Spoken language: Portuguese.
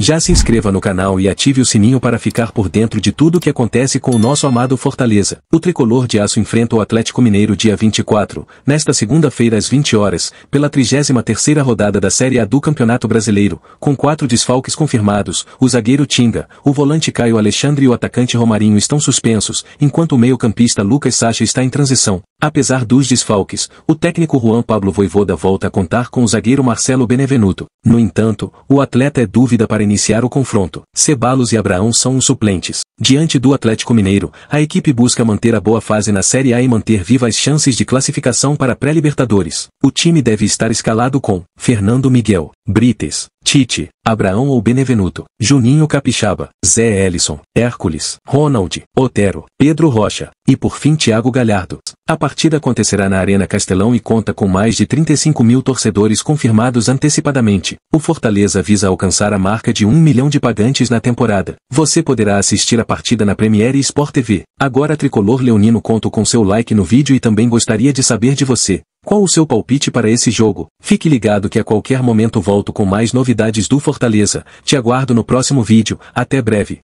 Já se inscreva no canal e ative o sininho para ficar por dentro de tudo o que acontece com o nosso amado Fortaleza. O tricolor de aço enfrenta o Atlético Mineiro dia 24, nesta segunda-feira às 20 horas, pela 33ª rodada da Série A do Campeonato Brasileiro, com quatro desfalques confirmados, o zagueiro Tinga, o volante Caio Alexandre e o atacante Romarinho estão suspensos, enquanto o meio-campista Lucas Sacha está em transição. Apesar dos desfalques, o técnico Juan Pablo Voivoda volta a contar com o zagueiro Marcelo Benevenuto. No entanto, o atleta é dúvida para iniciar o confronto. Cebalos e Abraão são os suplentes. Diante do Atlético Mineiro, a equipe busca manter a boa fase na Série A e manter vivas as chances de classificação para pré-libertadores. O time deve estar escalado com Fernando Miguel, Brites, Tite, Abraão ou Benevenuto, Juninho Capixaba, Zé Ellison, Hércules, Ronald, Otero, Pedro Rocha, e por fim Thiago Galhardo. A partida acontecerá na Arena Castelão e conta com mais de 35 mil torcedores confirmados antecipadamente. O Fortaleza visa alcançar a marca de 1 milhão de pagantes na temporada. Você poderá assistir a partida na Premiere Sport TV. Agora Tricolor Leonino conto com seu like no vídeo e também gostaria de saber de você. Qual o seu palpite para esse jogo? Fique ligado que a qualquer momento volto com mais novidades do Fortaleza. Te aguardo no próximo vídeo. Até breve.